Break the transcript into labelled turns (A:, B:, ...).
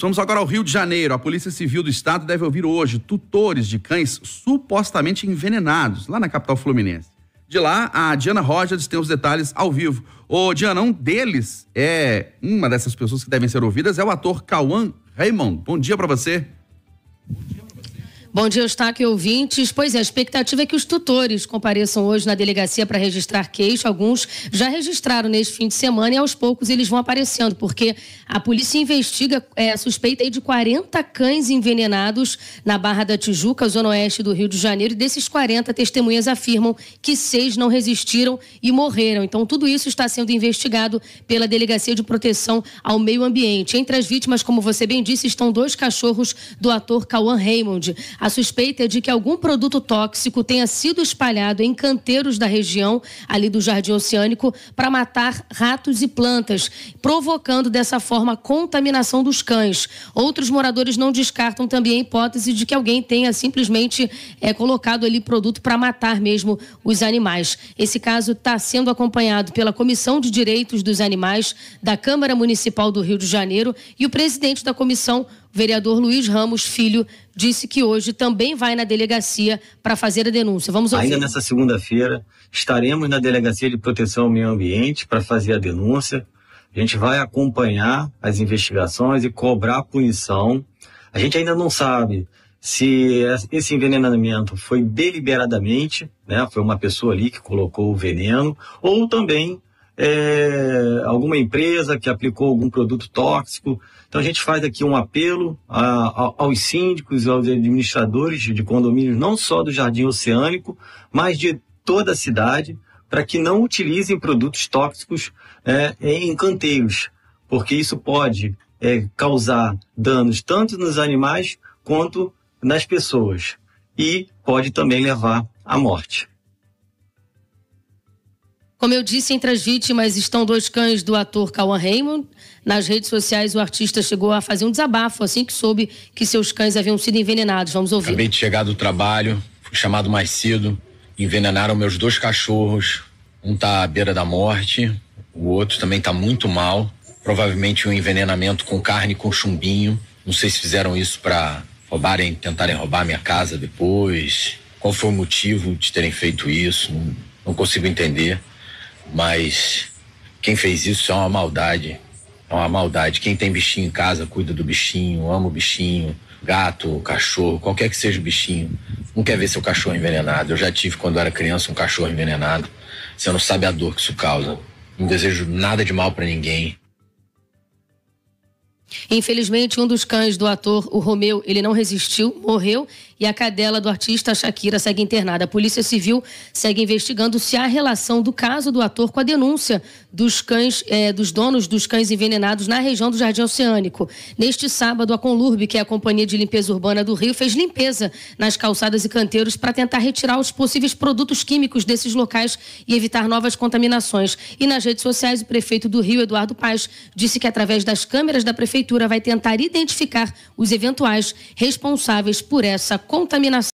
A: Vamos agora ao Rio de Janeiro. A Polícia Civil do Estado deve ouvir hoje tutores de cães supostamente envenenados lá na capital fluminense. De lá, a Diana Rogers tem os detalhes ao vivo. Ô, Diana, um deles é uma dessas pessoas que devem ser ouvidas é o ator Cauã Raymond. Bom dia para você.
B: Bom dia, Eustáquio ouvintes. Pois é, a expectativa é que os tutores compareçam hoje na delegacia para registrar queixo. Alguns já registraram neste fim de semana e aos poucos eles vão aparecendo, porque a polícia investiga é, suspeita de 40 cães envenenados na Barra da Tijuca, zona oeste do Rio de Janeiro. E desses 40, testemunhas afirmam que seis não resistiram e morreram. Então, tudo isso está sendo investigado pela Delegacia de Proteção ao Meio Ambiente. Entre as vítimas, como você bem disse, estão dois cachorros do ator Cauan Raymond. A suspeita é de que algum produto tóxico tenha sido espalhado em canteiros da região, ali do Jardim Oceânico, para matar ratos e plantas, provocando dessa forma contaminação dos cães. Outros moradores não descartam também a hipótese de que alguém tenha simplesmente é, colocado ali produto para matar mesmo os animais. Esse caso está sendo acompanhado pela Comissão de Direitos dos Animais da Câmara Municipal do Rio de Janeiro e o presidente da comissão, vereador Luiz Ramos Filho disse que hoje também vai na delegacia para fazer a denúncia. Vamos ouvir. Ainda nessa
C: segunda-feira estaremos na delegacia de proteção ao meio ambiente para fazer a denúncia. A gente vai acompanhar as investigações e cobrar punição. A gente ainda não sabe se esse envenenamento foi deliberadamente, né, foi uma pessoa ali que colocou o veneno, ou também é, alguma empresa que aplicou algum produto tóxico. Então a gente faz aqui um apelo a, a, aos síndicos, aos administradores de condomínios, não só do Jardim Oceânico, mas de toda a cidade, para que não utilizem produtos tóxicos é, em canteiros, porque isso pode é, causar danos tanto nos animais quanto nas pessoas e pode também levar à morte.
B: Como eu disse, entre as vítimas estão dois cães do ator Cauan Raymond. Nas redes sociais, o artista chegou a fazer um desabafo assim que soube que seus cães haviam sido envenenados. Vamos ouvir. Acabei
D: de chegar do trabalho, fui chamado mais cedo. Envenenaram meus dois cachorros. Um está à beira da morte, o outro também está muito mal. Provavelmente um envenenamento com carne com chumbinho. Não sei se fizeram isso para roubarem, tentarem roubar minha casa depois. Qual foi o motivo de terem feito isso? não, não consigo entender. Mas quem fez isso é uma maldade. É uma maldade. Quem tem bichinho em casa, cuida do bichinho, ama o bichinho, gato, cachorro, qualquer que seja o bichinho. Não quer ver seu cachorro envenenado. Eu já tive, quando era criança, um cachorro envenenado. Você não sabe a dor que isso causa. Não desejo nada de mal para ninguém.
B: Infelizmente, um dos cães do ator, o Romeu, ele não resistiu, morreu e a cadela do artista, Shakira, segue internada. A Polícia Civil segue investigando se há relação do caso do ator com a denúncia dos cães, é, dos donos dos cães envenenados na região do Jardim Oceânico. Neste sábado, a Conlurb, que é a Companhia de Limpeza Urbana do Rio, fez limpeza nas calçadas e canteiros para tentar retirar os possíveis produtos químicos desses locais e evitar novas contaminações. E nas redes sociais, o prefeito do Rio, Eduardo Paz, disse que através das câmeras da prefeitura Prefeitura vai tentar identificar os eventuais responsáveis por essa contaminação.